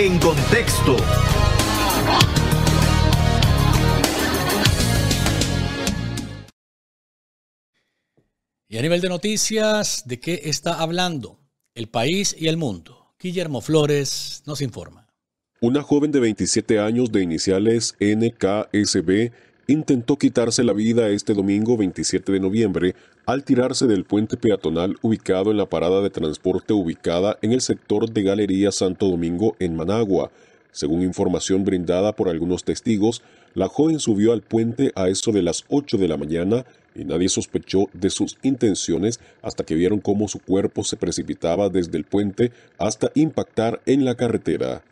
En contexto. Y a nivel de noticias, ¿de qué está hablando el país y el mundo? Guillermo Flores nos informa. Una joven de 27 años de iniciales NKSB intentó quitarse la vida este domingo 27 de noviembre al tirarse del puente peatonal ubicado en la parada de transporte ubicada en el sector de Galería Santo Domingo en Managua. Según información brindada por algunos testigos, la joven subió al puente a eso de las 8 de la mañana y nadie sospechó de sus intenciones hasta que vieron cómo su cuerpo se precipitaba desde el puente hasta impactar en la carretera.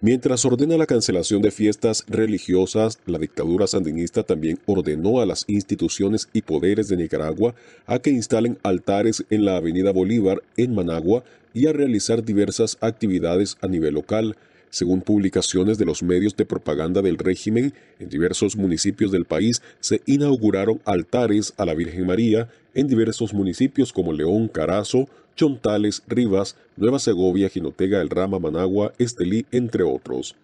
Mientras ordena la cancelación de fiestas religiosas, la dictadura sandinista también ordenó a las instituciones y poderes de Nicaragua a que instalen altares en la Avenida Bolívar en Managua y a realizar diversas actividades a nivel local según publicaciones de los medios de propaganda del régimen, en diversos municipios del país se inauguraron altares a la Virgen María en diversos municipios como León, Carazo, Chontales, Rivas, Nueva Segovia, Ginotega, El Rama, Managua, Estelí, entre otros.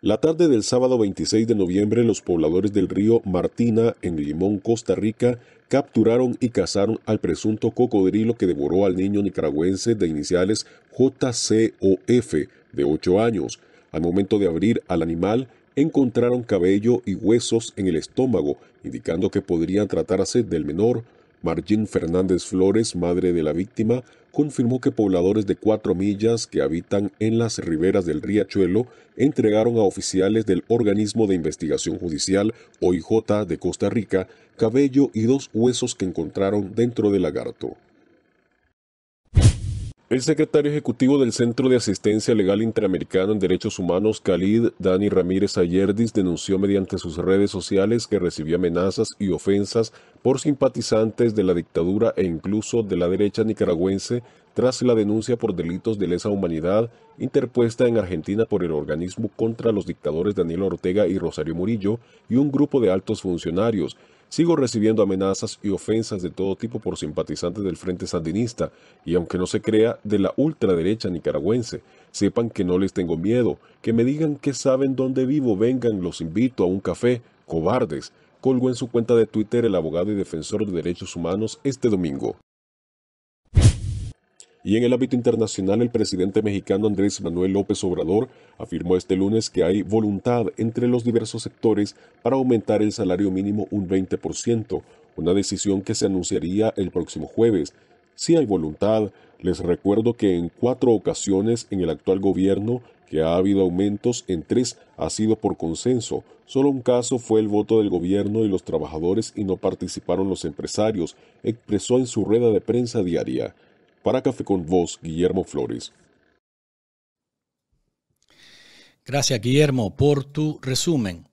La tarde del sábado 26 de noviembre, los pobladores del río Martina, en Limón, Costa Rica, capturaron y cazaron al presunto cocodrilo que devoró al niño nicaragüense de iniciales JCOF de 8 años. Al momento de abrir al animal, encontraron cabello y huesos en el estómago, indicando que podrían tratarse del menor Margín Fernández Flores, madre de la víctima, confirmó que pobladores de cuatro millas que habitan en las riberas del riachuelo entregaron a oficiales del Organismo de Investigación Judicial, OIJ, de Costa Rica, cabello y dos huesos que encontraron dentro del lagarto. El secretario ejecutivo del Centro de Asistencia Legal Interamericano en Derechos Humanos, Khalid Dani Ramírez Ayerdis, denunció mediante sus redes sociales que recibió amenazas y ofensas por simpatizantes de la dictadura e incluso de la derecha nicaragüense tras la denuncia por delitos de lesa humanidad interpuesta en Argentina por el organismo contra los dictadores Daniel Ortega y Rosario Murillo y un grupo de altos funcionarios, Sigo recibiendo amenazas y ofensas de todo tipo por simpatizantes del Frente Sandinista, y aunque no se crea de la ultraderecha nicaragüense, sepan que no les tengo miedo, que me digan que saben dónde vivo, vengan, los invito a un café, cobardes, Colgo en su cuenta de Twitter el abogado y defensor de derechos humanos este domingo. Y en el ámbito internacional, el presidente mexicano Andrés Manuel López Obrador afirmó este lunes que hay voluntad entre los diversos sectores para aumentar el salario mínimo un 20%, una decisión que se anunciaría el próximo jueves. Si hay voluntad, les recuerdo que en cuatro ocasiones en el actual gobierno que ha habido aumentos, en tres ha sido por consenso. Solo un caso fue el voto del gobierno y los trabajadores y no participaron los empresarios, expresó en su rueda de prensa diaria. Para Café con Voz, Guillermo Flores. Gracias, Guillermo, por tu resumen.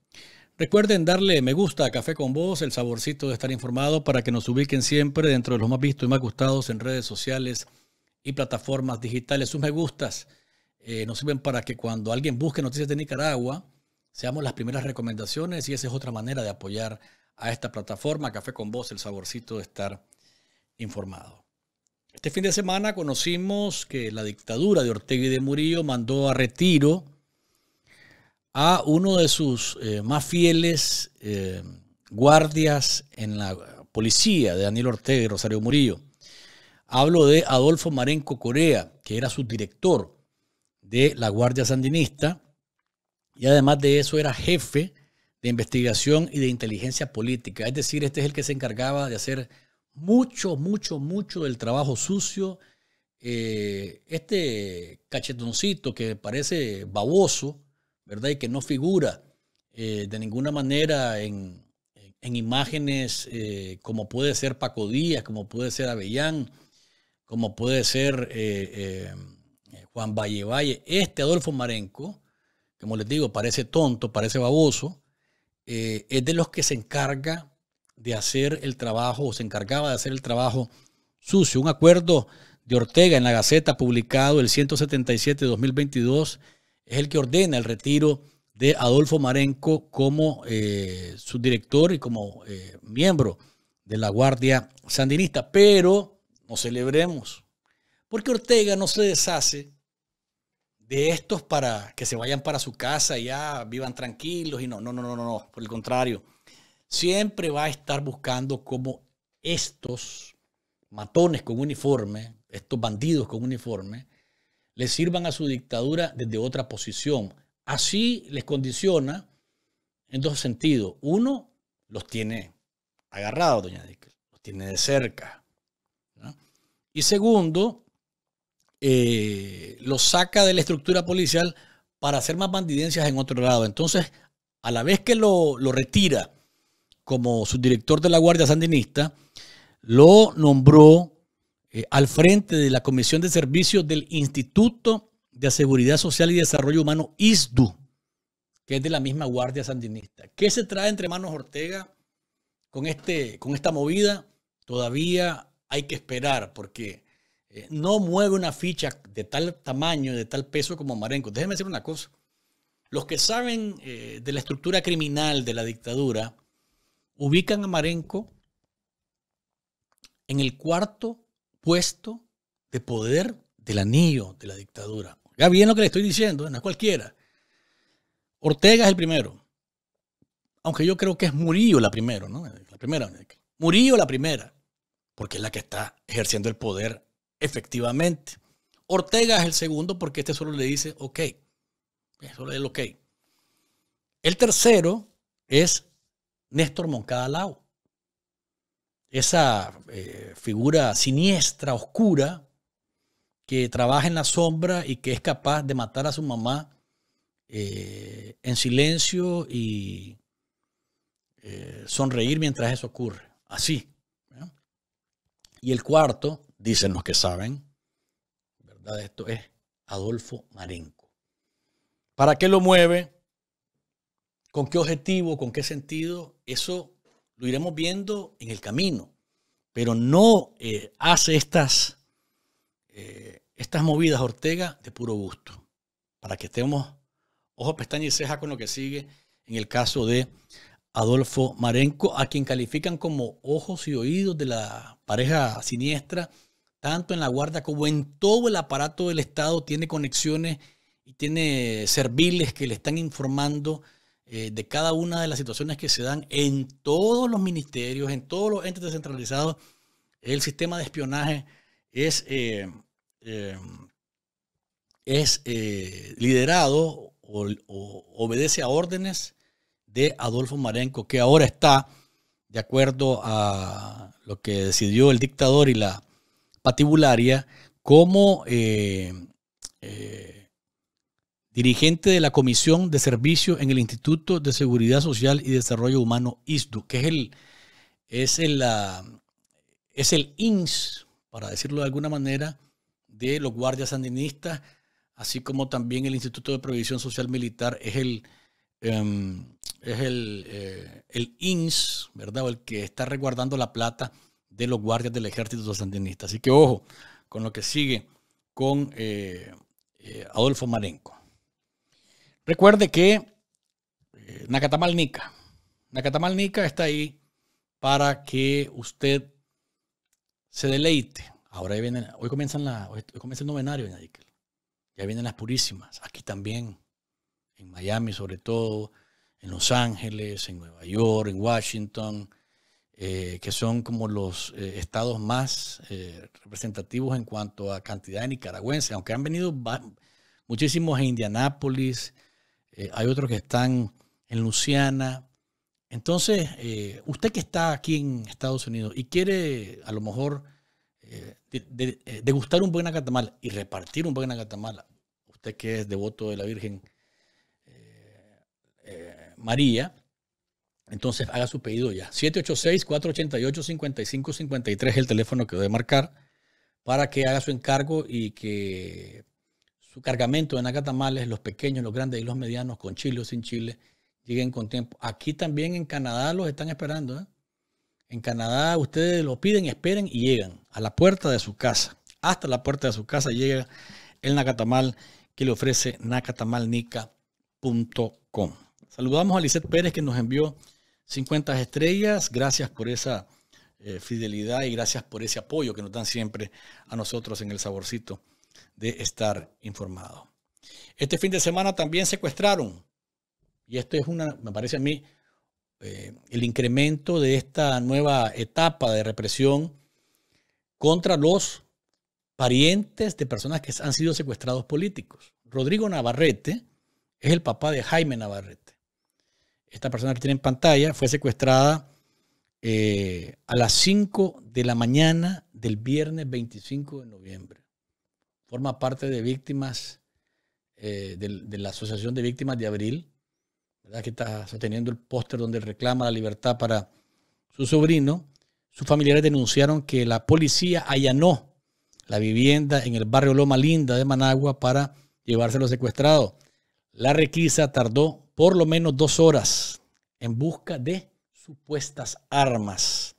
Recuerden darle me gusta a Café con Voz, el saborcito de estar informado para que nos ubiquen siempre dentro de los más vistos y más gustados en redes sociales y plataformas digitales. Sus me gustas eh, nos sirven para que cuando alguien busque noticias de Nicaragua, seamos las primeras recomendaciones y esa es otra manera de apoyar a esta plataforma, Café con Voz, el saborcito de estar informado. Este fin de semana conocimos que la dictadura de Ortega y de Murillo mandó a retiro a uno de sus eh, más fieles eh, guardias en la policía de Daniel Ortega y Rosario Murillo. Hablo de Adolfo Marenco Corea, que era subdirector de la Guardia Sandinista y además de eso era jefe de investigación y de inteligencia política. Es decir, este es el que se encargaba de hacer mucho, mucho, mucho del trabajo sucio. Eh, este cachetoncito que parece baboso, ¿verdad? Y que no figura eh, de ninguna manera en, en imágenes eh, como puede ser Paco Díaz, como puede ser Avellán, como puede ser Juan Valle Valle. Este Adolfo Marenco, como les digo, parece tonto, parece baboso, es de los que se encarga de hacer el trabajo, o se encargaba de hacer el trabajo sucio. Un acuerdo de Ortega en la Gaceta publicado el 177 de 2022 es el que ordena el retiro de Adolfo Marenco como eh, subdirector y como eh, miembro de la Guardia Sandinista. Pero no celebremos, porque Ortega no se deshace de estos para que se vayan para su casa y ya vivan tranquilos y no, no, no, no, no, por el contrario siempre va a estar buscando cómo estos matones con uniforme, estos bandidos con uniforme, les sirvan a su dictadura desde otra posición. Así les condiciona en dos sentidos. Uno, los tiene agarrados, doña Díaz, los tiene de cerca. Y segundo, eh, los saca de la estructura policial para hacer más bandidencias en otro lado. Entonces, a la vez que lo retira como subdirector de la Guardia Sandinista, lo nombró eh, al frente de la Comisión de Servicios del Instituto de Seguridad Social y Desarrollo Humano, ISDU, que es de la misma Guardia Sandinista. ¿Qué se trae entre manos Ortega con, este, con esta movida? Todavía hay que esperar porque eh, no mueve una ficha de tal tamaño, de tal peso como Marenco. Déjeme decir una cosa. Los que saben eh, de la estructura criminal de la dictadura, ubican a Marenco en el cuarto puesto de poder del anillo de la dictadura. Ya bien lo que le estoy diciendo, eh, no es cualquiera. Ortega es el primero. Aunque yo creo que es Murillo la primera, ¿no? Eh, la primera. Eh, Murillo la primera. Porque es la que está ejerciendo el poder efectivamente. Ortega es el segundo porque este solo le dice ok. Solo es el ok. El tercero es Néstor Moncada Lao. Esa eh, figura siniestra, oscura, que trabaja en la sombra y que es capaz de matar a su mamá eh, en silencio y eh, sonreír mientras eso ocurre. Así. Y el cuarto, dicen los que saben, ¿verdad? Esto es Adolfo Marenco. ¿Para qué lo mueve? ¿Con qué objetivo? ¿Con qué sentido? Eso lo iremos viendo en el camino. Pero no eh, hace estas, eh, estas movidas Ortega de puro gusto. Para que estemos ojo, pestaña y cejas con lo que sigue en el caso de Adolfo Marenco, a quien califican como ojos y oídos de la pareja siniestra, tanto en la Guardia como en todo el aparato del Estado, tiene conexiones y tiene serviles que le están informando eh, de cada una de las situaciones que se dan en todos los ministerios, en todos los entes descentralizados. El sistema de espionaje es, eh, eh, es liderado o, obedece a órdenes de Adolfo Marenco, que ahora está, de acuerdo a lo que decidió el dictador y la patibularia, como dirigente de la Comisión de Servicio en el Instituto de Seguridad Social y Desarrollo Humano, ISDU, que es el, es es el INS, para decirlo de alguna manera, de los guardias sandinistas, así como también el Instituto de provisión Social Militar es el, em, es el, eh, INS, ¿verdad? O el que está resguardando la plata de los guardias del ejército sandinista. Así que ojo con lo que sigue con eh, eh, Adolfo Marenco. Recuerde que eh, Nacatamal Nica. está ahí para que usted se deleite. Ahora vienen, hoy, comienzan la, comienza el novenario Ya vienen las purísimas, aquí también, en Miami sobre todo, en Los Ángeles, en Nueva York, en Washington, eh, que son como los eh, estados más representativos en cuanto a cantidad de nicaragüenses, aunque han venido muchísimos en Indianápolis, eh, hay otros que están en Luciana. Entonces, eh, usted que está aquí en Estados Unidos y quiere a lo mejor eh, degustar un buen acatamal y repartir un buen acatamal, usted que es devoto de la Virgen María, entonces haga su pedido ya. 786-488-5553 es el teléfono que debe marcar para que haga su encargo y que su cargamento de Nacatamales, los pequeños, los grandes y los medianos, con chile o sin chile, lleguen con tiempo. Aquí también en Canadá los están esperando. ¿eh? En Canadá ustedes lo piden, esperen y llegan a la puerta de su casa. Hasta la puerta de su casa llega el nacatamal que le ofrece nacatamalnica.com. Saludamos a Lisette Pérez que nos envió 50 estrellas. Gracias por esa eh, fidelidad y gracias por ese apoyo que nos dan siempre a nosotros en el saborcito de estar informado. Este fin de semana también secuestraron, y esto es una, me parece a mí, eh, el incremento de esta nueva etapa de represión contra los parientes de personas que han sido secuestrados políticos. Rodrigo Navarrete es el papá de Jaime Navarrete. Esta persona que tiene en pantalla fue secuestrada eh, a las 5 de la mañana del viernes 25 de noviembre forma parte de víctimas eh, de, la Asociación de Víctimas de Abril, ¿verdad? que está sosteniendo el póster donde reclama la libertad para su sobrino. Sus familiares denunciaron que la policía allanó la vivienda en el barrio Loma Linda de Managua para llevárselo secuestrado. La requisa tardó por lo menos dos horas en busca de supuestas armas.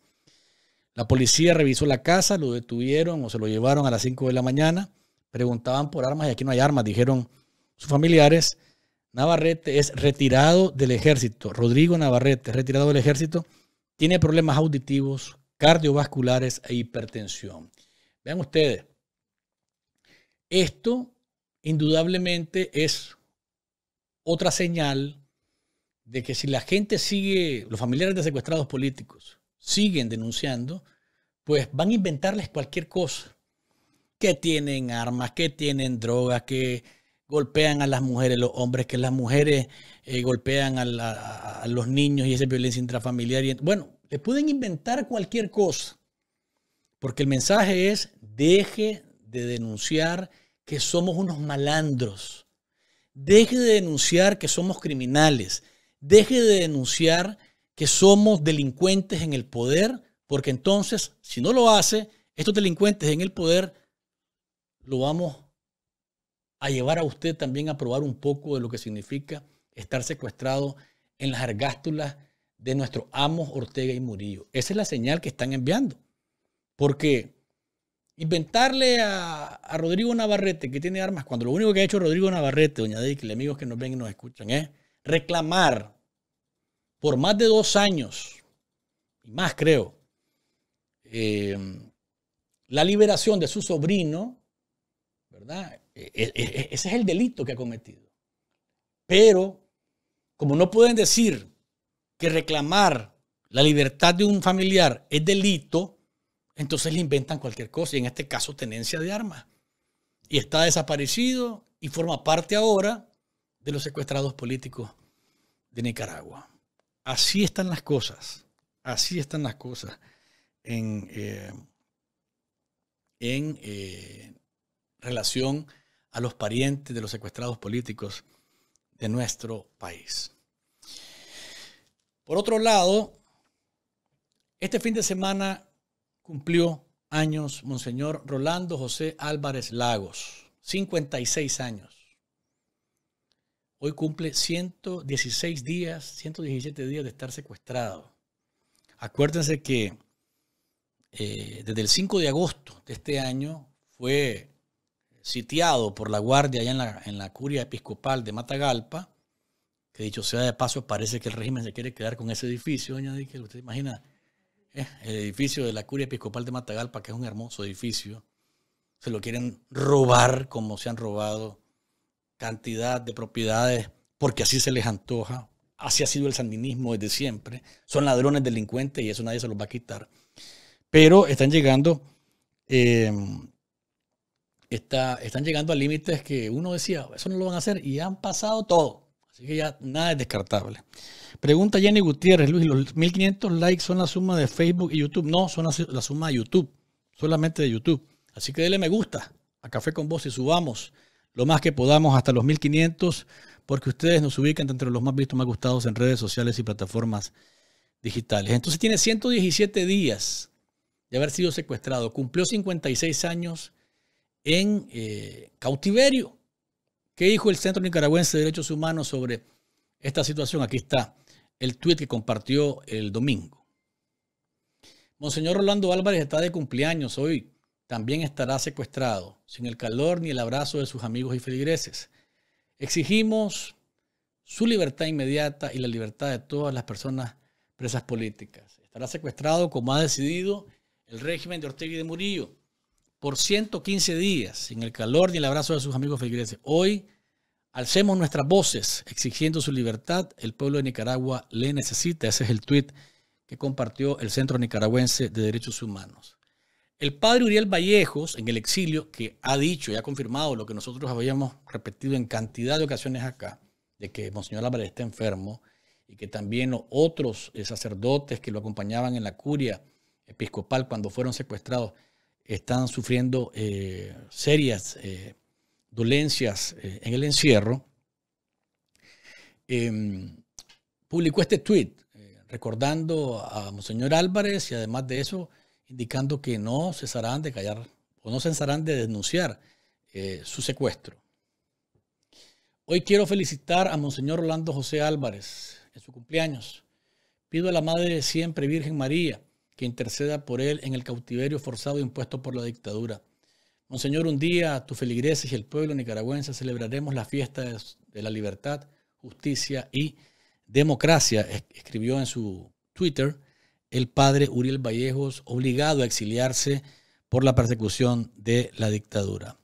La policía revisó la casa, lo detuvieron o se lo llevaron a las 5 de la mañana preguntaban por armas y aquí no hay armas, dijeron sus familiares. Navarrete es retirado del ejército. Rodrigo Navarrete, retirado del ejército, tiene problemas auditivos, cardiovasculares e hipertensión. Vean ustedes, esto indudablemente es otra señal de que si la gente sigue, los familiares de secuestrados políticos siguen denunciando, pues van a inventarles cualquier cosa que tienen armas, que tienen drogas, que golpean a las mujeres, los hombres, que las mujeres eh, golpean a, los niños y esa violencia intrafamiliar. Y, bueno, le pueden inventar cualquier cosa, porque el mensaje es, deje de denunciar que somos unos malandros, deje de denunciar que somos criminales, deje de denunciar que somos delincuentes en el poder, porque entonces, si no lo hace, estos delincuentes en el poder lo vamos a llevar a usted también a probar un poco de lo que significa estar secuestrado en las argástulas de nuestros amos Ortega y Murillo. Esa es la señal que están enviando. Porque inventarle a, Rodrigo Navarrete que tiene armas, cuando lo único que ha hecho Rodrigo Navarrete, doña y amigos que nos ven y nos escuchan, es reclamar por más de dos años, y más creo, eh, la liberación de su sobrino, ¿verdad? E, e, e, ese es el delito que ha cometido. Pero, como no pueden decir que reclamar la libertad de un familiar es delito, entonces le inventan cualquier cosa, y en este caso tenencia de armas. Y está desaparecido y forma parte ahora de los secuestrados políticos de Nicaragua. Así están las cosas, así están las cosas en, eh, en eh, relación a los parientes de los secuestrados políticos de nuestro país. Por otro lado, este fin de semana cumplió años Monseñor Rolando José Álvarez Lagos, 56 años. Hoy cumple 116 días, 117 días de estar secuestrado. Acuérdense que eh, desde el 5 de agosto de este año fue sitiado por la guardia allá en la, en la curia episcopal de Matagalpa, que dicho sea de paso, parece que el régimen se quiere quedar con ese edificio, doña que usted imagina, eh, el edificio de la curia episcopal de Matagalpa, que es un hermoso edificio, se lo quieren robar como se han robado cantidad de propiedades, porque así se les antoja, así ha sido el sandinismo desde siempre, son ladrones delincuentes y eso nadie se los va a quitar, pero están llegando... Eh, están llegando a límites que uno decía, eso no lo van a hacer, y han pasado todo. Así que ya nada es descartable. Pregunta Jenny Gutiérrez, Luis, ¿los 1500 likes son la suma de Facebook y YouTube? No, son la, suma de YouTube, solamente de YouTube. Así que denle me gusta a Café con Vos y subamos lo más que podamos hasta los 1500, porque ustedes nos ubican entre los más vistos, más gustados en redes sociales y plataformas digitales. Entonces tiene 117 días de haber sido secuestrado, cumplió 56 años en eh, cautiverio. ¿Qué dijo el Centro Nicaragüense de Derechos Humanos sobre esta situación? Aquí está el tuit que compartió el domingo. Monseñor Rolando Álvarez está de cumpleaños hoy. También estará secuestrado, sin el calor ni el abrazo de sus amigos y feligreses. Exigimos su libertad inmediata y la libertad de todas las personas presas políticas. Estará secuestrado como ha decidido el régimen de Ortega y de Murillo por 115 días, sin el calor ni el abrazo de sus amigos feligreses. Hoy alcemos nuestras voces exigiendo su libertad. El pueblo de Nicaragua le necesita. Ese es el tuit que compartió el Centro Nicaragüense de Derechos Humanos. El padre Uriel Vallejos, en el exilio, que ha dicho y ha confirmado lo que nosotros habíamos repetido en cantidad de ocasiones acá, de que Monseñor Álvarez está enfermo y que también otros eh, sacerdotes que lo acompañaban en la curia episcopal cuando fueron secuestrados están sufriendo eh, serias eh, dolencias eh, en el encierro, em, publicó este tweet recordando a Monseñor Álvarez y además de eso indicando que no cesarán de callar o no cesarán de denunciar su secuestro. Hoy quiero felicitar a Monseñor Orlando José Álvarez en su cumpleaños. Pido a la Madre siempre Virgen María que interceda por él en el cautiverio forzado e impuesto por la dictadura. Monseñor, un día tus feligreses y el pueblo nicaragüense celebraremos la fiesta de la libertad, justicia y democracia, escribió en su Twitter el padre Uriel Vallejos, obligado a exiliarse por la persecución de la dictadura.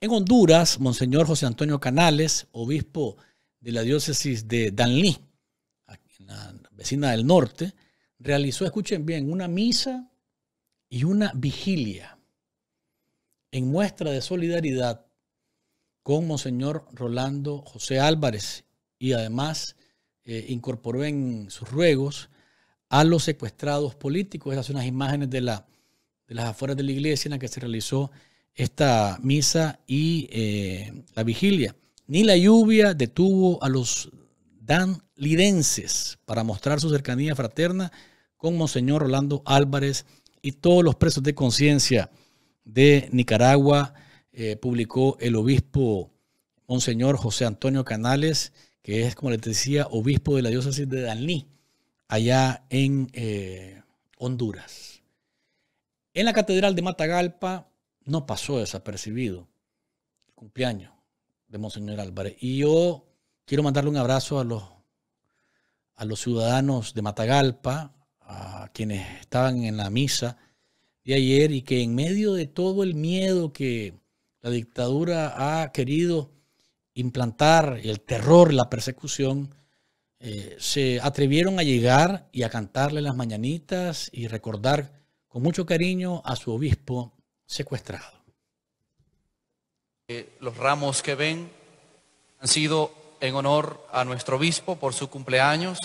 En Honduras, Monseñor José Antonio Canales, obispo de la diócesis de Danlí, en la vecina del norte, realizó, escuchen bien, una misa y una vigilia en muestra de solidaridad con Monseñor Rolando José Álvarez y además eh, incorporó en sus ruegos a los secuestrados políticos. Esas son las imágenes de, la, de las afueras de la iglesia en la que se realizó esta misa y eh, la vigilia. Ni la lluvia detuvo a los Dan lidenses para mostrar su cercanía fraterna con Monseñor Rolando Álvarez y todos los presos de conciencia de Nicaragua, eh, publicó el obispo Monseñor José Antonio Canales, que es, como les decía, obispo de la diócesis de Daní, allá en eh, Honduras. En la catedral de Matagalpa no pasó desapercibido el cumpleaños de Monseñor Álvarez. Y yo quiero mandarle un abrazo a los a los ciudadanos de Matagalpa, a quienes estaban en la misa de ayer y que en medio de todo el miedo que la dictadura ha querido implantar, el terror, la persecución, eh, se atrevieron a llegar y a cantarle las mañanitas y recordar con mucho cariño a su obispo secuestrado. Eh, los ramos que ven han sido en honor a nuestro obispo por su cumpleaños.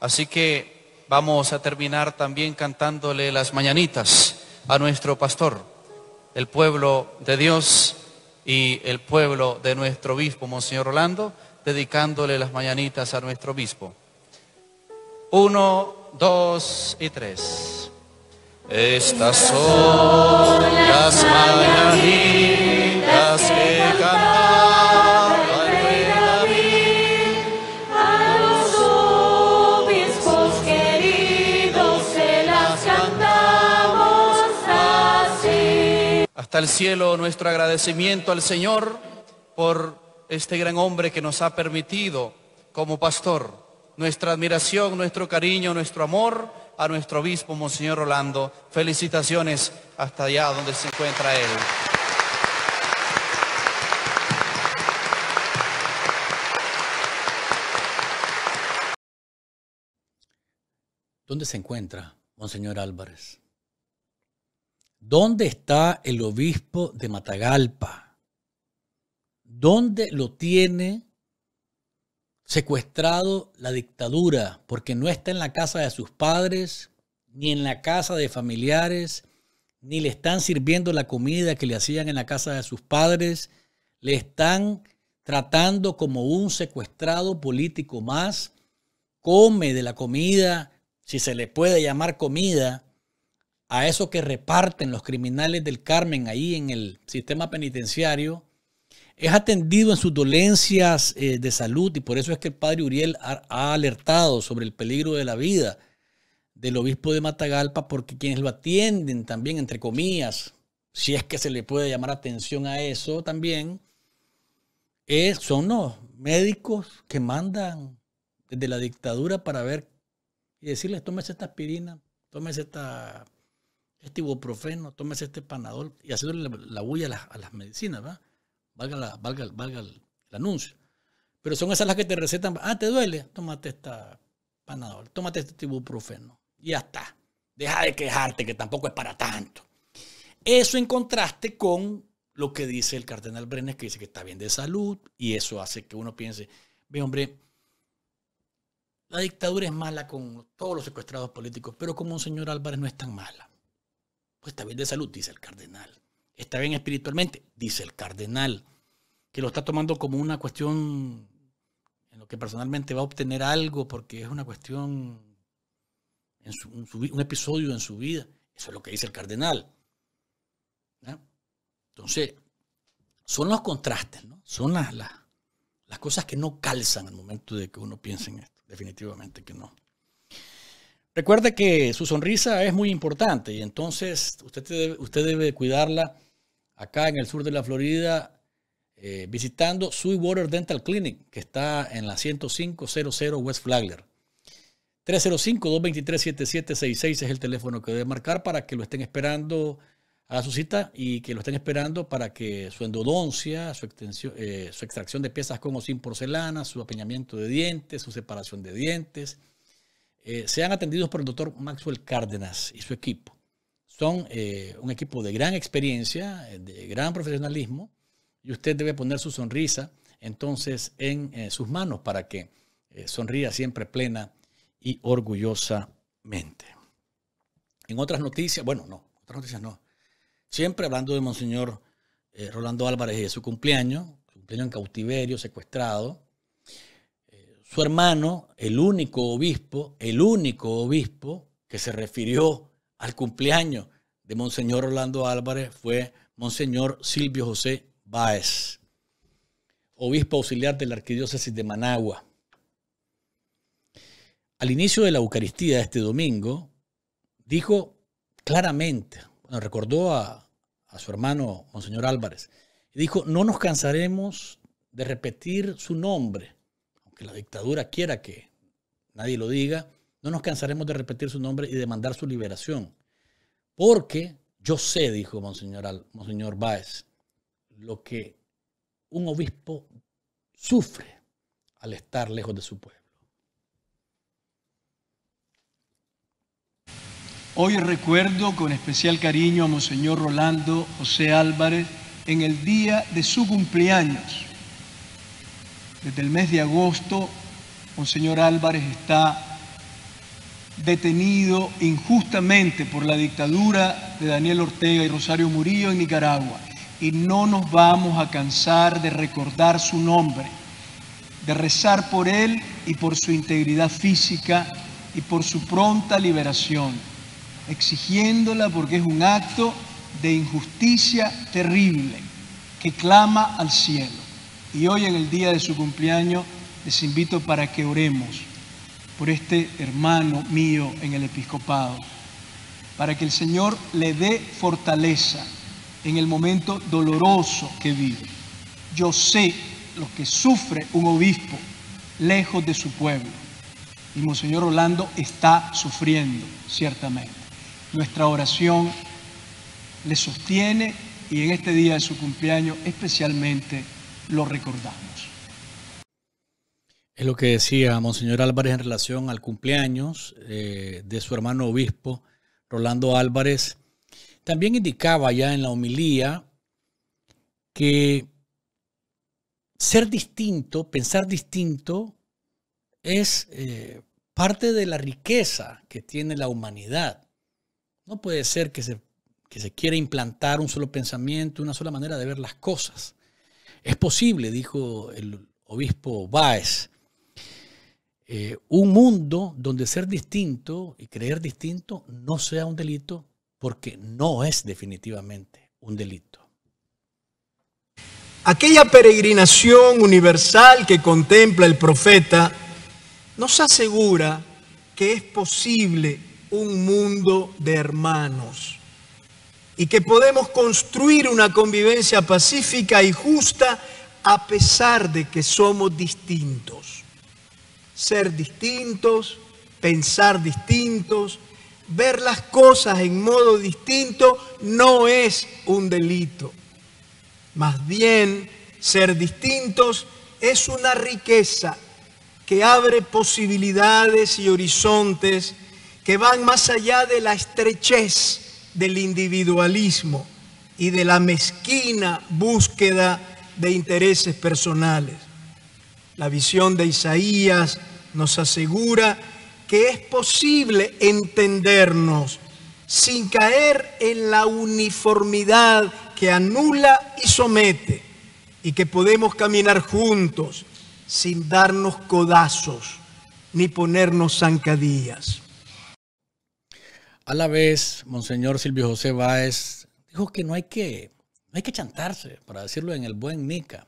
Así que vamos a terminar también cantándole las mañanitas a nuestro pastor, el pueblo de Dios y el pueblo de nuestro obispo, Monseñor Orlando, dedicándole las mañanitas a nuestro obispo. Uno, dos y tres. Estas son las mañanitas Hasta el cielo nuestro agradecimiento al Señor por este gran hombre que nos ha permitido como pastor. Nuestra admiración, nuestro cariño, nuestro amor a nuestro obispo, Monseñor Rolando. Felicitaciones hasta allá donde se encuentra él. ¿Dónde se encuentra, Monseñor Álvarez? ¿Dónde está el obispo de Matagalpa? ¿Dónde lo tiene secuestrado la dictadura? Porque no está en la casa de sus padres, ni en la casa de familiares, ni le están sirviendo la comida que le hacían en la casa de sus padres, le están tratando como un secuestrado político más, come de la comida, si se le puede llamar comida, a eso que reparten los criminales del Carmen ahí en el sistema penitenciario, es atendido en sus dolencias eh, de salud y por eso es que el padre Uriel ha, alertado sobre el peligro de la vida del obispo de Matagalpa, porque quienes lo atienden también, entre comillas, si es que se le puede llamar atención a eso también, eh, son los médicos que mandan desde la dictadura para ver y decirles, tómese esta aspirina, tómese esta este ibuprofeno, tómese este panadol y así la, la bulla a las, medicinas, ¿verdad? Valga, el, anuncio. Pero son esas las que te recetan. Ah, ¿te duele? Tómate esta panadol, tómate este ibuprofeno. Y ya está. Deja de quejarte, que tampoco es para tanto. Eso en contraste con lo que dice el cardenal Brenes, que dice que está bien de salud, y eso hace que uno piense, ve hombre, la dictadura es mala con todos los secuestrados políticos, pero como un señor Álvarez no es tan mala. Pues está bien de salud, dice el cardenal. Está bien espiritualmente, dice el cardenal, que lo está tomando como una cuestión en lo que personalmente va a obtener algo porque es una cuestión, en un, episodio en su vida. Eso es lo que dice el cardenal. Entonces, son los contrastes, ¿no? son las, las, las cosas que no calzan al momento de que uno piense en esto. Definitivamente que no. Recuerde que su sonrisa es muy importante y entonces usted debe, usted debe cuidarla acá en el sur de la Florida eh, visitando Sweetwater Dental Clinic que está en la 10500 West Flagler. 305-223-7766 es el teléfono que debe marcar para que lo estén esperando a su cita y que lo estén esperando para que su endodoncia, su, eh, su extracción de piezas como sin porcelana, su apeñamiento de dientes, su separación de dientes, eh, sean atendidos por el doctor Maxwell Cárdenas y su equipo. Son eh, un equipo de gran experiencia, eh, de gran profesionalismo, y usted debe poner su sonrisa entonces en sus manos para que sonría siempre plena y orgullosamente. En otras noticias, bueno, no, otras noticias no. Siempre hablando de Monseñor Rolando Álvarez y de su cumpleaños, cumpleaños en cautiverio, secuestrado, su hermano, el único obispo, el único obispo que se refirió al cumpleaños de Monseñor Orlando Álvarez fue Monseñor Silvio José Báez, obispo auxiliar de la Arquidiócesis de Managua. Al inicio de la Eucaristía de este domingo, dijo claramente, recordó a, su hermano Monseñor Álvarez, dijo, no nos cansaremos de repetir su nombre que la dictadura quiera que nadie lo diga, no nos cansaremos de repetir su nombre y demandar su liberación. Porque yo sé, dijo Monseñor, Al, Monseñor Báez, lo que un obispo sufre al estar lejos de su pueblo. Hoy recuerdo con especial cariño a Monseñor Rolando José Álvarez en el día de su cumpleaños desde el mes de agosto, Monseñor Álvarez está detenido injustamente por la dictadura de Daniel Ortega y Rosario Murillo en Nicaragua. Y no nos vamos a cansar de recordar su nombre, de rezar por él y por su integridad física y por su pronta liberación, exigiéndola porque es un acto de injusticia terrible que clama al cielo. Y hoy en el día de su cumpleaños les invito para que oremos por este hermano mío en el episcopado, para que el Señor le dé fortaleza en el momento doloroso que vive. Yo sé lo que sufre un obispo lejos de su pueblo. Y Monseñor Orlando está sufriendo, ciertamente. Nuestra oración le sostiene y en este día de su cumpleaños especialmente lo recordamos. Es lo que decía Monseñor Álvarez en relación al cumpleaños eh, de su hermano obispo, Rolando Álvarez. También indicaba ya en la homilía que ser distinto, pensar distinto, es eh, parte de la riqueza que tiene la humanidad. No puede ser que se, que se quiera implantar un solo pensamiento, una sola manera de ver las cosas. Es posible, dijo el obispo Báez, eh, un mundo donde ser distinto y creer distinto no sea un delito porque no es definitivamente un delito. Aquella peregrinación universal que contempla el profeta nos asegura que es posible un mundo de hermanos y que podemos construir una convivencia pacífica y justa a pesar de que somos distintos. Ser distintos, pensar distintos, ver las cosas en modo distinto no es un delito. Más bien, ser distintos es una riqueza que abre posibilidades y horizontes que van más allá de la estrechez del individualismo y de la mezquina búsqueda de intereses personales. La visión de Isaías nos asegura que es posible entendernos sin caer en la uniformidad que anula y somete y que podemos caminar juntos sin darnos codazos ni ponernos zancadillas. A la vez, Monseñor Silvio José Báez dijo que no hay que, hay que chantarse, para decirlo en el buen Nica.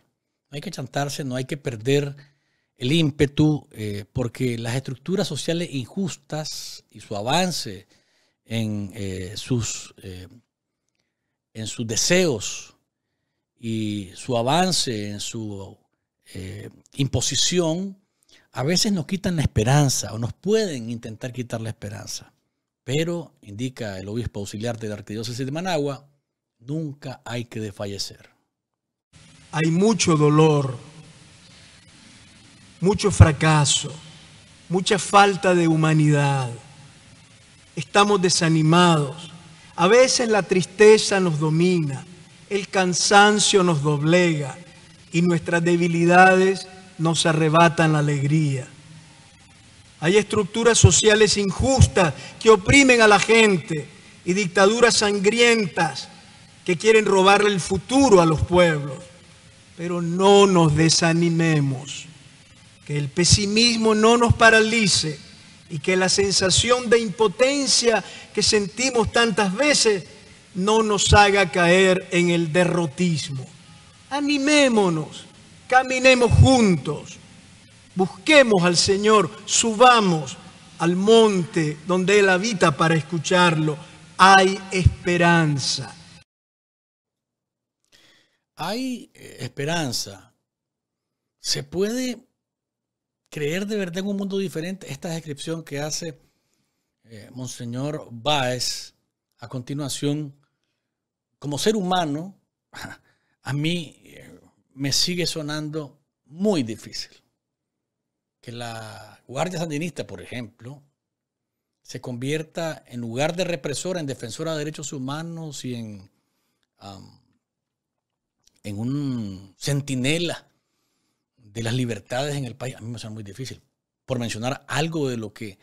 No hay que chantarse, no hay que perder el ímpetu, eh, porque las estructuras sociales injustas y su avance en, eh, sus, eh, en sus deseos y su avance en su imposición, a veces nos quitan la esperanza o nos pueden intentar quitar la esperanza. Pero, indica el obispo auxiliar de la Arquidiócesis de Managua, nunca hay que desfallecer. Hay mucho dolor, mucho fracaso, mucha falta de humanidad. Estamos desanimados. A veces la tristeza nos domina, el cansancio nos doblega y nuestras debilidades nos arrebatan la alegría. Hay estructuras sociales injustas que oprimen a la gente y dictaduras sangrientas que quieren robarle el futuro a los pueblos. Pero no nos desanimemos, que el pesimismo no nos paralice y que la sensación de impotencia que sentimos tantas veces no nos haga caer en el derrotismo. Animémonos, caminemos juntos Busquemos al Señor, subamos al monte donde Él habita para escucharlo. Hay esperanza. Hay eh, esperanza. ¿Se puede creer de verdad en un mundo diferente? Esta descripción que hace eh, Monseñor Báez a continuación, como ser humano, a mí eh, me sigue sonando muy difícil que la Guardia Sandinista, por ejemplo, se convierta en lugar de represora, en defensora de derechos humanos y en, en un centinela de las libertades en el país, a mí me suena muy difícil. Por mencionar algo de lo que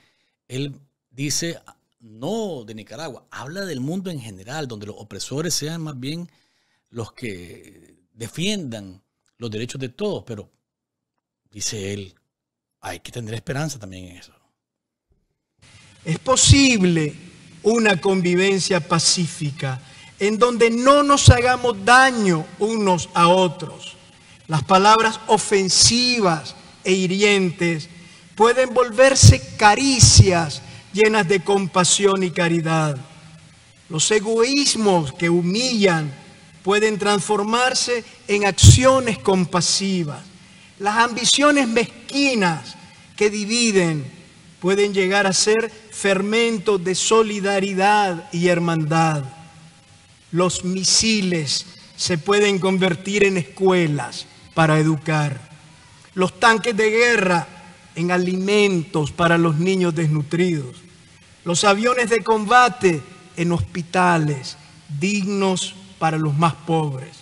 él dice, no de Nicaragua, habla del mundo en general, donde los opresores sean más bien los que defiendan los derechos de todos, pero dice él, hay que tener esperanza también en eso. Es posible una convivencia pacífica en donde no nos hagamos daño unos a otros. Las palabras ofensivas e hirientes pueden volverse caricias llenas de compasión y caridad. Los egoísmos que humillan pueden transformarse en acciones compasivas las ambiciones mezquinas que dividen pueden llegar a ser fermento de solidaridad y hermandad. Los misiles se pueden convertir en escuelas para educar. Los tanques de guerra en alimentos para los niños desnutridos. Los aviones de combate en hospitales dignos para los más pobres.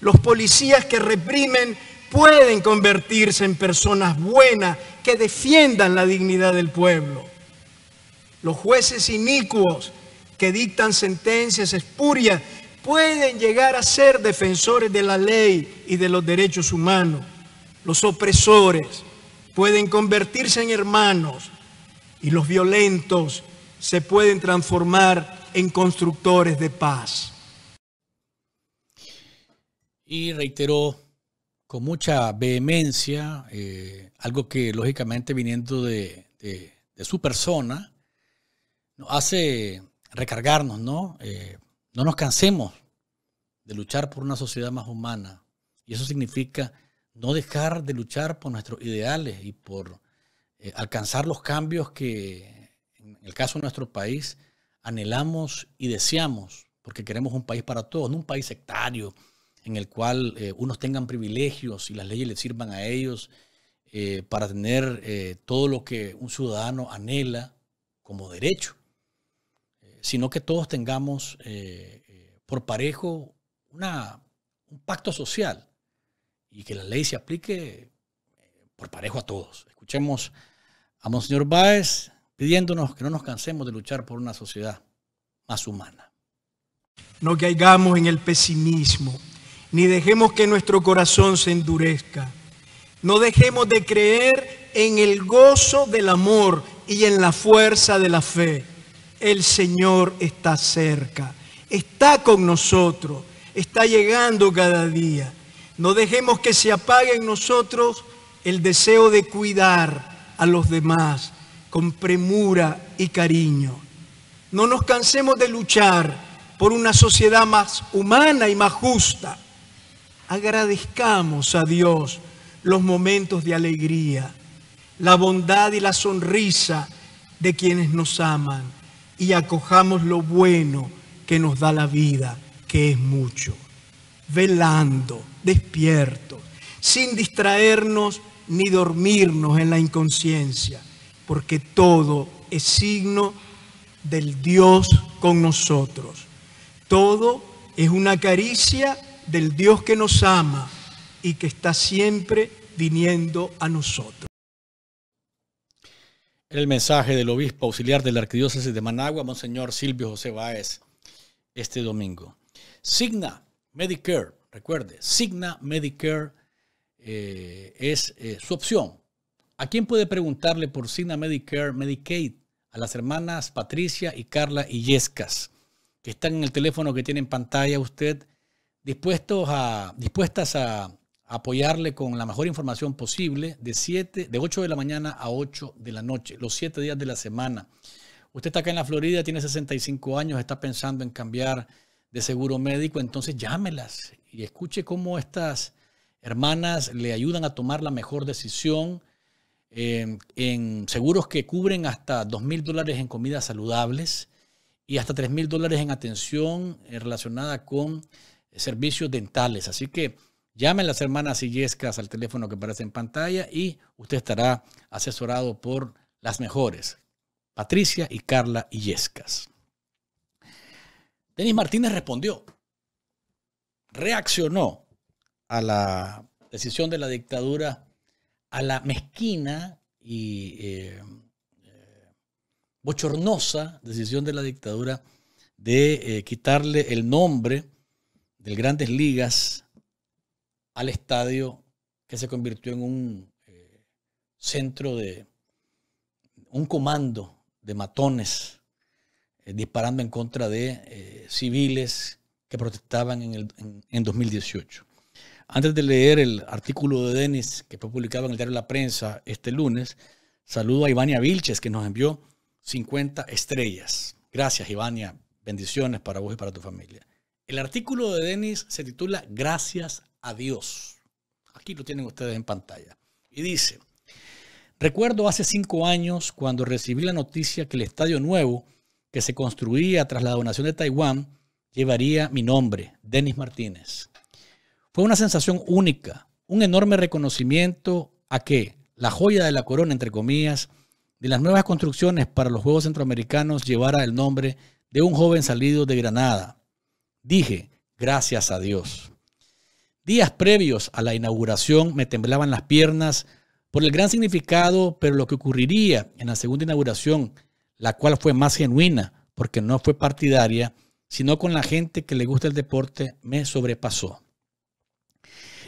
Los policías que reprimen pueden convertirse en personas buenas que defiendan la dignidad del pueblo. Los jueces inicuos que dictan sentencias espurias pueden llegar a ser defensores de la ley y de los derechos humanos. Los opresores pueden convertirse en hermanos y los violentos se pueden transformar en constructores de paz. Y reiteró con mucha vehemencia, eh, algo que lógicamente viniendo de, su persona, nos hace recargarnos, ¿no? Eh, no nos cansemos de luchar por una sociedad más humana. Y eso significa no dejar de luchar por nuestros ideales y por eh, alcanzar los cambios que, en el caso de nuestro país, anhelamos y deseamos, porque queremos un país para todos, no un país sectario, en el cual eh, unos tengan privilegios y las leyes les sirvan a ellos eh, para tener eh, todo lo que un ciudadano anhela como derecho, sino que todos tengamos por parejo una, un pacto social y que la ley se aplique por parejo a todos. Escuchemos a Monseñor Báez pidiéndonos que no nos cansemos de luchar por una sociedad más humana. No caigamos en el pesimismo, ni dejemos que nuestro corazón se endurezca. No dejemos de creer en el gozo del amor y en la fuerza de la fe. El Señor está cerca, está con nosotros, está llegando cada día. No dejemos que se apague en nosotros el deseo de cuidar a los demás con premura y cariño. No nos cansemos de luchar por una sociedad más humana y más justa agradezcamos a Dios los momentos de alegría, la bondad y la sonrisa de quienes nos aman y acojamos lo bueno que nos da la vida, que es mucho. Velando, despierto, sin distraernos ni dormirnos en la inconsciencia, porque todo es signo del Dios con nosotros. Todo es una caricia del Dios que nos ama y que está siempre viniendo a nosotros. El mensaje del obispo auxiliar de la Arquidiócesis de Managua, Monseñor Silvio José Báez, este domingo. Signa Medicare, recuerde, Signa Medicare eh, es eh, su opción. ¿A quién puede preguntarle por Signa Medicare, Medicaid? A las hermanas Patricia y Carla Illescas, que están en el teléfono que tiene en pantalla usted dispuestos a, dispuestas a apoyarle con la mejor información posible de, 7, de 8 de la mañana a 8 de la noche, los 7 días de la semana. Usted está acá en la Florida, tiene 65 años, está pensando en cambiar de seguro médico, entonces llámelas y escuche cómo estas hermanas le ayudan a tomar la mejor decisión eh, en seguros que cubren hasta 2 mil dólares en comidas saludables y hasta 3 mil dólares en atención eh, relacionada con servicios dentales. Así que llamen las hermanas Illescas al teléfono que aparece en pantalla y usted estará asesorado por las mejores, Patricia y Carla Illescas. Denis Martínez respondió, reaccionó a la decisión de la dictadura, a la mezquina y eh, eh, bochornosa decisión de la dictadura de eh, quitarle el nombre del Grandes Ligas al estadio que se convirtió en un eh, centro de un comando de matones eh, disparando en contra de eh, civiles que protestaban en, el, 2018. Antes de leer el artículo de Denis que fue publicado en el diario La Prensa este lunes, saludo a Ivania Vilches que nos envió 50 estrellas. Gracias Ivania, bendiciones para vos y para tu familia. El artículo de Denis se titula Gracias a Dios. Aquí lo tienen ustedes en pantalla. Y dice, recuerdo hace cinco años cuando recibí la noticia que el estadio nuevo que se construía tras la donación de Taiwán llevaría mi nombre, Denis Martínez. Fue una sensación única, un enorme reconocimiento a que la joya de la corona, entre comillas, de las nuevas construcciones para los Juegos Centroamericanos llevara el nombre de un joven salido de Granada, Dije, gracias a Dios. Días previos a la inauguración me temblaban las piernas por el gran significado, pero lo que ocurriría en la segunda inauguración, la cual fue más genuina porque no fue partidaria, sino con la gente que le gusta el deporte, me sobrepasó.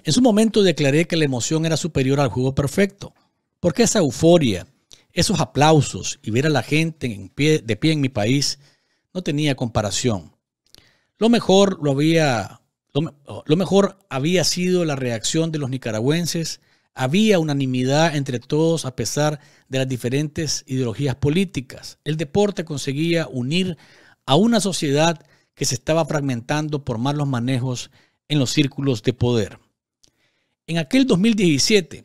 En su momento declaré que la emoción era superior al juego perfecto, porque esa euforia, esos aplausos y ver a la gente en pie, de pie en mi país no tenía comparación. Lo mejor, lo, había, oh, lo, mejor había sido la reacción de los nicaragüenses. Había unanimidad entre todos a pesar de las diferentes ideologías políticas. El deporte conseguía unir a una sociedad que se estaba fragmentando por malos manejos en los círculos de poder. En aquel 2017,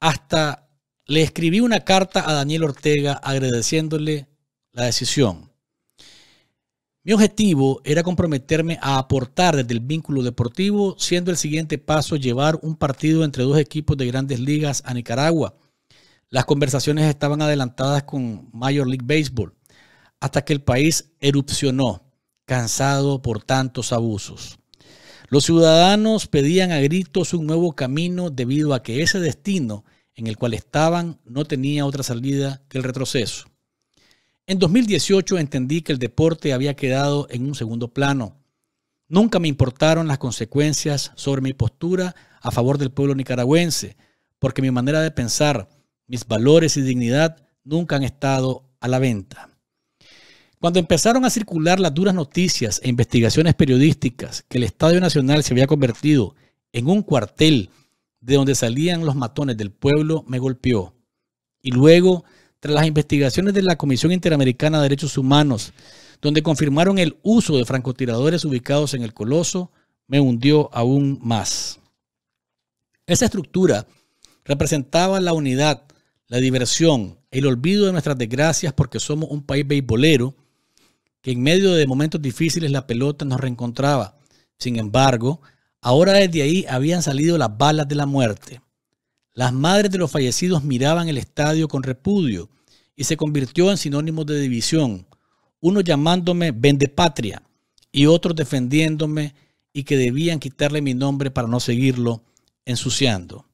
hasta le escribí una carta a Daniel Ortega agradeciéndole la decisión. Mi objetivo era comprometerme a aportar desde el vínculo deportivo, siendo el siguiente paso llevar un partido entre dos equipos de grandes ligas a Nicaragua. Las conversaciones estaban adelantadas con Major League Baseball, hasta que el país erupcionó, cansado por tantos abusos. Los ciudadanos pedían a gritos un nuevo camino debido a que ese destino en el cual estaban no tenía otra salida que el retroceso. En 2018 entendí que el deporte había quedado en un segundo plano. Nunca me importaron las consecuencias sobre mi postura a favor del pueblo nicaragüense, porque mi manera de pensar, mis valores y dignidad nunca han estado a la venta. Cuando empezaron a circular las duras noticias e investigaciones periodísticas que el Estadio Nacional se había convertido en un cuartel de donde salían los matones del pueblo, me golpeó. Y luego tras las investigaciones de la Comisión Interamericana de Derechos Humanos, donde confirmaron el uso de francotiradores ubicados en el Coloso, me hundió aún más. Esa estructura representaba la unidad, la diversión, el olvido de nuestras desgracias porque somos un país beisbolero que en medio de momentos difíciles la pelota nos reencontraba. Sin embargo, ahora desde ahí habían salido las balas de la muerte. Las madres de los fallecidos miraban el estadio con repudio y se convirtió en sinónimo de división, unos llamándome vende patria y otros defendiéndome y que debían quitarle mi nombre para no seguirlo ensuciando.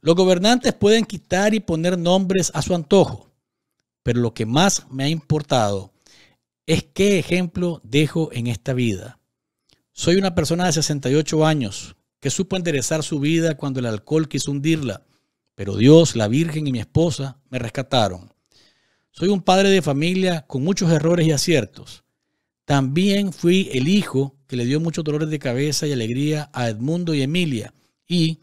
Los gobernantes pueden quitar y poner nombres a su antojo, pero lo que más me ha importado es qué ejemplo dejo en esta vida. Soy una persona de 68 años que supo enderezar su vida cuando el alcohol quiso hundirla, pero Dios, la Virgen y mi esposa me rescataron. Soy un padre de familia con muchos errores y aciertos. También fui el hijo que le dio muchos dolores de cabeza y alegría a Edmundo y Emilia. Y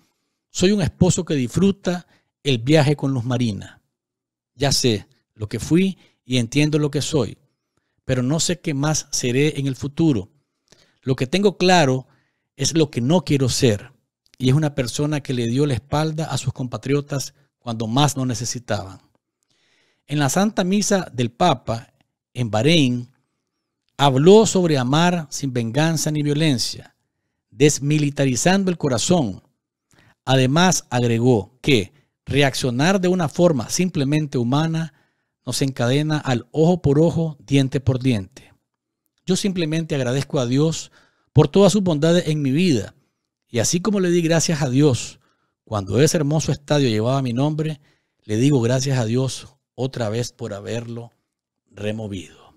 soy un esposo que disfruta el viaje con los Marina. Ya sé lo que fui y entiendo lo que soy, pero no sé qué más seré en el futuro. Lo que tengo claro es lo que no quiero ser. Y es una persona que le dio la espalda a sus compatriotas cuando más lo necesitaban. En la Santa Misa del Papa, en Bahrein, habló sobre amar sin venganza ni violencia, desmilitarizando el corazón. Además, agregó que reaccionar de una forma simplemente humana nos encadena al ojo por ojo, diente por diente. Yo simplemente agradezco a Dios por todas su bondades en mi vida. Y así como le di gracias a Dios cuando ese hermoso estadio llevaba mi nombre, le digo gracias a Dios otra vez por haberlo removido.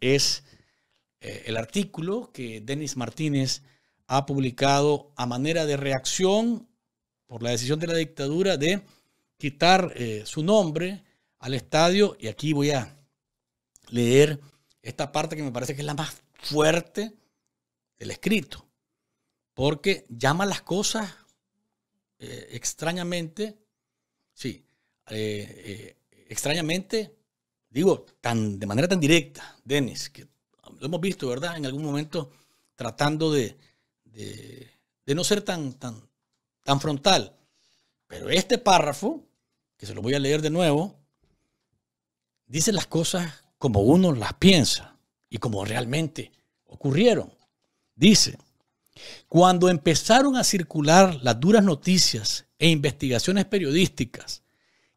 Es eh, el artículo que Denis Martínez ha publicado a manera de reacción por la decisión de la dictadura de quitar eh, su nombre al estadio. Y aquí voy a leer esta parte que me parece que es la más fuerte el escrito, porque llama las cosas eh, extrañamente, sí, eh, eh, extrañamente, digo, tan, de manera tan directa, Denis, que lo hemos visto, ¿verdad? En algún momento tratando de, de no ser tan, tan, tan frontal. Pero este párrafo, que se lo voy a leer de nuevo, dice las cosas como uno las piensa y como realmente ocurrieron. Dice, cuando empezaron a circular las duras noticias e investigaciones periodísticas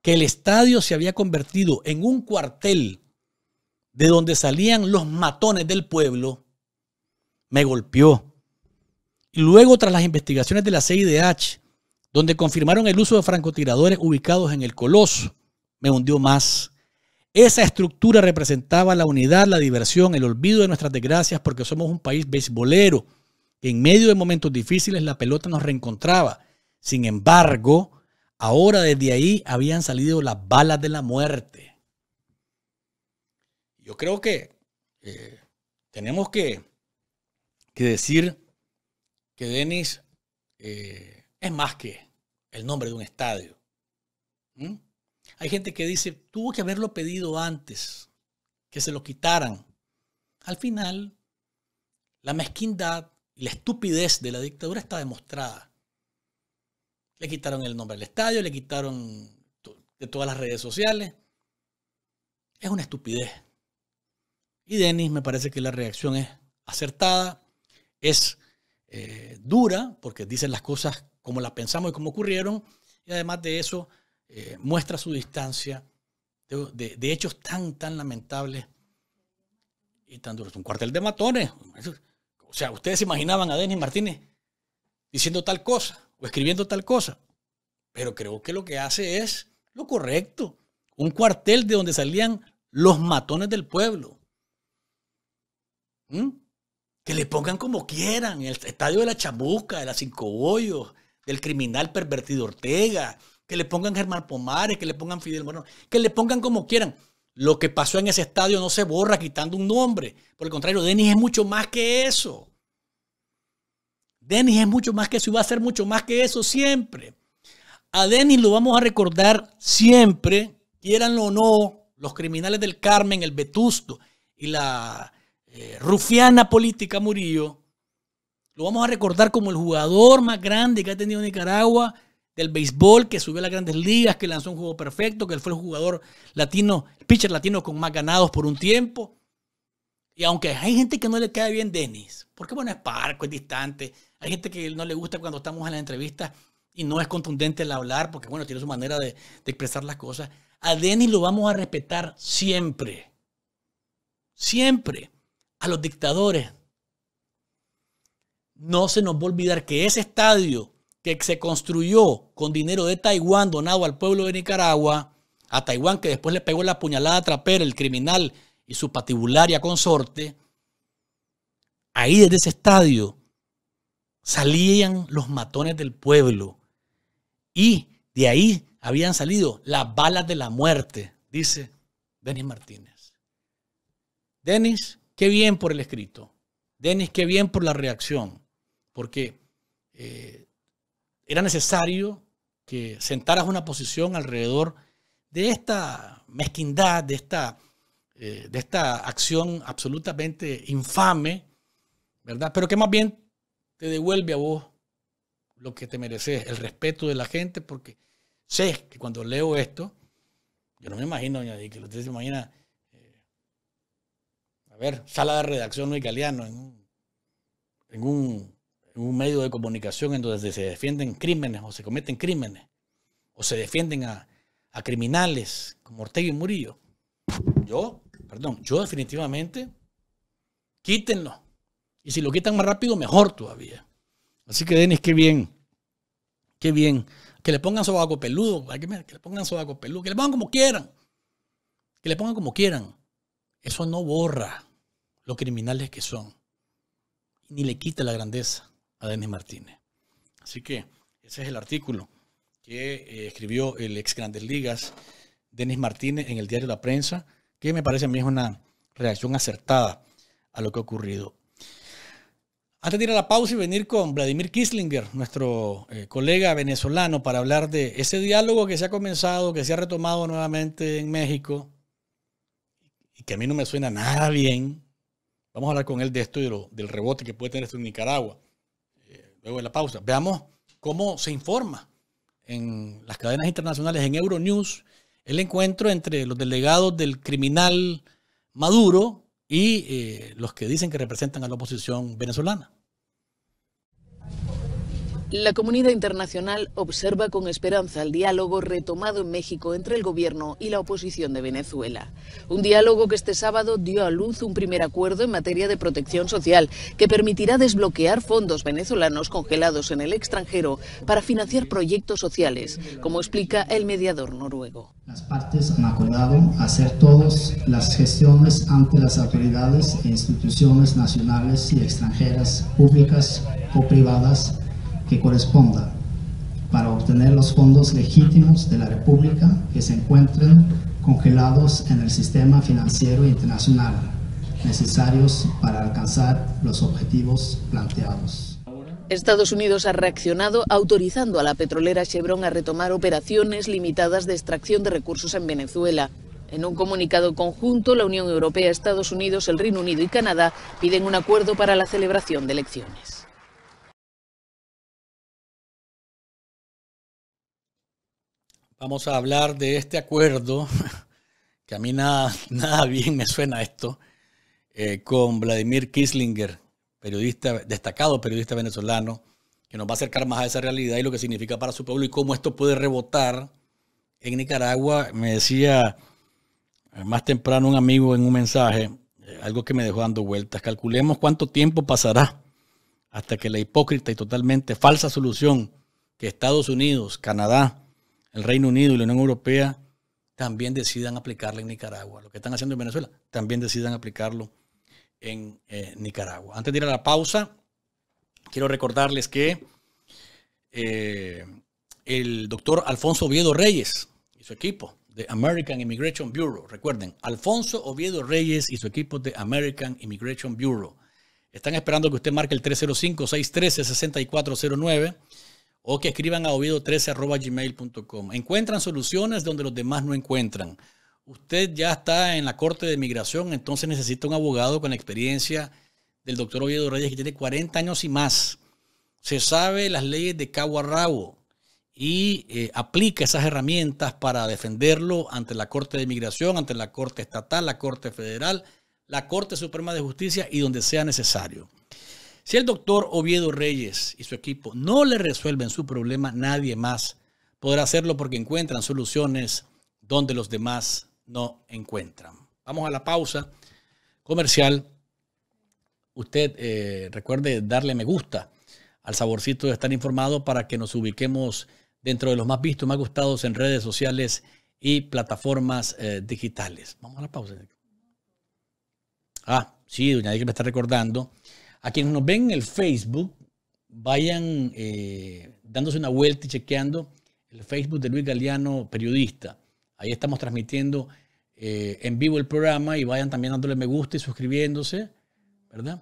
que el estadio se había convertido en un cuartel de donde salían los matones del pueblo, me golpeó. Y luego, tras las investigaciones de la CIDH, donde confirmaron el uso de francotiradores ubicados en el Coloso, me hundió más. Esa estructura representaba la unidad, la diversión, el olvido de nuestras desgracias, porque somos un país beisbolero. En medio de momentos difíciles la pelota nos reencontraba. Sin embargo, ahora desde ahí habían salido las balas de la muerte. Yo creo que eh, tenemos que, decir que Denis eh, es más que el nombre de un estadio. ¿Mm? Hay gente que dice, tuvo que haberlo pedido antes, que se lo quitaran. Al final, la mezquindad y la estupidez de la dictadura está demostrada. Le quitaron el nombre del estadio, le quitaron de todas las redes sociales. Es una estupidez. Y Denis me parece que la reacción es acertada, es eh, dura, porque dicen las cosas como las pensamos y como ocurrieron, y además de eso eh, muestra su distancia de, hechos tan, tan lamentables y tan duros. Un cuartel de matones. O sea, ustedes se imaginaban a Denis Martínez diciendo tal cosa o escribiendo tal cosa. Pero creo que lo que hace es lo correcto. Un cuartel de donde salían los matones del pueblo. ¿Mm? Que le pongan como quieran, el estadio de la Chabuca, de las Cinco Hoyos, del criminal pervertido Ortega, que le pongan Germán Pomares, que le pongan Fidel Moreno, que le pongan como quieran. Lo que pasó en ese estadio no se borra quitando un nombre. Por el contrario, Denis es mucho más que eso. Denis es mucho más que eso y va a ser mucho más que eso siempre. A Denis lo vamos a recordar siempre, quieranlo o no, los criminales del Carmen, el Vetusto y la eh, rufiana política Murillo. Lo vamos a recordar como el jugador más grande que ha tenido Nicaragua del béisbol, que subió a las grandes ligas, que lanzó un juego perfecto, que él fue el jugador latino, el pitcher latino con más ganados por un tiempo. Y aunque hay gente que no le cae bien Denis porque bueno, es parco, es distante, hay gente que no le gusta cuando estamos en las entrevistas y no es contundente el hablar, porque bueno, tiene su manera de, expresar las cosas. A Dennis lo vamos a respetar siempre. Siempre. A los dictadores. No se nos va a olvidar que ese estadio que se construyó con dinero de Taiwán donado al pueblo de Nicaragua, a Taiwán que después le pegó la puñalada a Trapera, el criminal y su patibularia consorte, ahí desde ese estadio salían los matones del pueblo y de ahí habían salido las balas de la muerte, dice Denis Martínez. Denis, qué bien por el escrito. Denis, qué bien por la reacción, porque eh, era necesario que sentaras una posición alrededor de esta mezquindad, de esta, eh, de esta acción absolutamente infame, ¿verdad? Pero que más bien te devuelve a vos lo que te mereces, el respeto de la gente, porque sé que cuando leo esto, yo no me imagino, doña que usted se imagina, eh, a ver, sala de redacción no italiano en en un un medio de comunicación en donde se defienden crímenes o se cometen crímenes o se defienden a, criminales como Ortega y Murillo. Yo, perdón, yo definitivamente quítenlo. Y si lo quitan más rápido, mejor todavía. Así que, Denis, qué bien. Qué bien. Que le pongan sobaco peludo. Que, le pongan sobaco peludo. Que le pongan como quieran. Que le pongan como quieran. Eso no borra los criminales que son. Ni le quita la grandeza a Denis Martínez. Así que ese es el artículo que eh, escribió el ex Grandes Ligas, Denis Martínez, en el diario La Prensa, que me parece a mí es una reacción acertada a lo que ha ocurrido. Antes de ir a la pausa y venir con Vladimir Kislinger, nuestro eh, colega venezolano, para hablar de ese diálogo que se ha comenzado, que se ha retomado nuevamente en México, y que a mí no me suena nada bien. Vamos a hablar con él de esto y del rebote que puede tener esto en Nicaragua luego de la pausa, veamos cómo se informa en las cadenas internacionales, en Euronews, el encuentro entre los delegados del criminal Maduro y eh, los que dicen que representan a la oposición venezolana. La comunidad internacional observa con esperanza el diálogo retomado en México entre el gobierno y la oposición de Venezuela. Un diálogo que este sábado dio a luz un primer acuerdo en materia de protección social que permitirá desbloquear fondos venezolanos congelados en el extranjero para financiar proyectos sociales, como explica el mediador noruego. Las partes han acordado hacer todas las gestiones ante las autoridades e instituciones nacionales y extranjeras, públicas o privadas que corresponda para obtener los fondos legítimos de la República que se encuentren congelados en el sistema financiero internacional, necesarios para alcanzar los objetivos planteados. Estados Unidos ha reaccionado autorizando a la petrolera Chevron a retomar operaciones limitadas de extracción de recursos en Venezuela. En un comunicado conjunto, la Unión Europea, Estados Unidos, el Reino Unido y Canadá piden un acuerdo para la celebración de elecciones. vamos a hablar de este acuerdo, que a mí nada, bien me suena esto, eh, con Vladimir Kislinger, periodista, destacado periodista venezolano, que nos va a acercar más a esa realidad y lo que significa para su pueblo y cómo esto puede rebotar en Nicaragua. Me decía eh, más temprano un amigo en un mensaje, eh, algo que me dejó dando vueltas, calculemos cuánto tiempo pasará hasta que la hipócrita y totalmente falsa solución que Estados Unidos, Canadá, el Reino Unido y la Unión Europea también decidan aplicarla en Nicaragua. Lo que están haciendo en Venezuela, también decidan aplicarlo en eh, Nicaragua. Antes de ir a la pausa, quiero recordarles que eh, el doctor Alfonso Oviedo Reyes y su equipo de American Immigration Bureau, recuerden, Alfonso Oviedo Reyes y su equipo de American Immigration Bureau, están esperando que usted marque el 305-613-6409 o que escriban a oído13.gmail.com. Encuentran soluciones donde los demás no encuentran. Usted ya está en la Corte de Migración, entonces necesita un abogado con la experiencia del doctor Oviedo Reyes, que tiene 40 años y más. Se sabe las leyes de cabo a y eh, aplica esas herramientas para defenderlo ante la Corte de Migración, ante la Corte Estatal, la Corte Federal, la Corte Suprema de Justicia y donde sea necesario. Si el doctor Oviedo Reyes y su equipo no le resuelven su problema, nadie más podrá hacerlo porque encuentran soluciones donde los demás no encuentran. Vamos a la pausa comercial. Usted eh, recuerde darle me gusta al saborcito de estar informado para que nos ubiquemos dentro de los más vistos, más gustados en redes sociales y plataformas eh, digitales. Vamos a la pausa. Ah, sí, doña que me está recordando a quienes nos ven en el Facebook, vayan eh, dándose una vuelta y chequeando el Facebook de Luis Galeano, periodista. Ahí estamos transmitiendo eh, en vivo el programa y vayan también dándole me gusta y suscribiéndose, ¿verdad?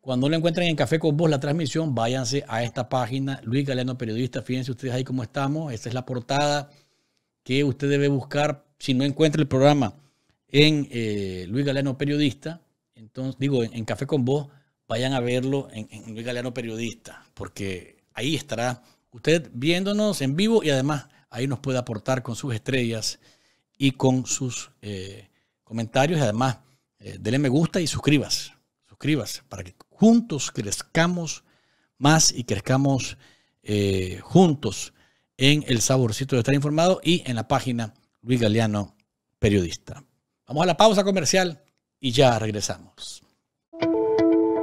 Cuando lo encuentren en Café con Vos, la transmisión, váyanse a esta página, Luis Galeano Periodista. Fíjense ustedes ahí cómo estamos. Esta es la portada que usted debe buscar si no encuentra el programa en eh, Luis Galeano Periodista. Entonces, digo, en, en Café con Vos, vayan a verlo en, Luis Galeano Periodista, porque ahí estará usted viéndonos en vivo y además ahí nos puede aportar con sus estrellas y con sus eh, comentarios. además, eh, me gusta y suscribas, suscribas para que juntos crezcamos más y crezcamos eh, juntos en el saborcito de estar informado y en la página Luis Galeano Periodista. Vamos a la pausa comercial y ya regresamos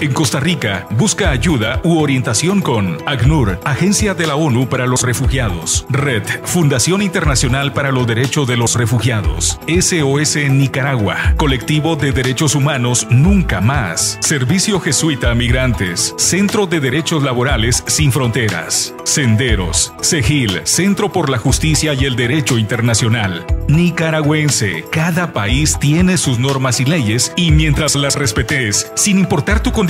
En Costa Rica, busca ayuda u orientación con ACNUR, Agencia de la ONU para los Refugiados, Red, Fundación Internacional para los Derechos de los Refugiados, SOS Nicaragua, Colectivo de Derechos Humanos Nunca Más, Servicio Jesuita a Migrantes, Centro de Derechos Laborales Sin Fronteras, Senderos, SeGil, Centro por la Justicia y el Derecho Internacional, Nicaragüense. Cada país tiene sus normas y leyes y mientras las respetes, sin importar tu condición,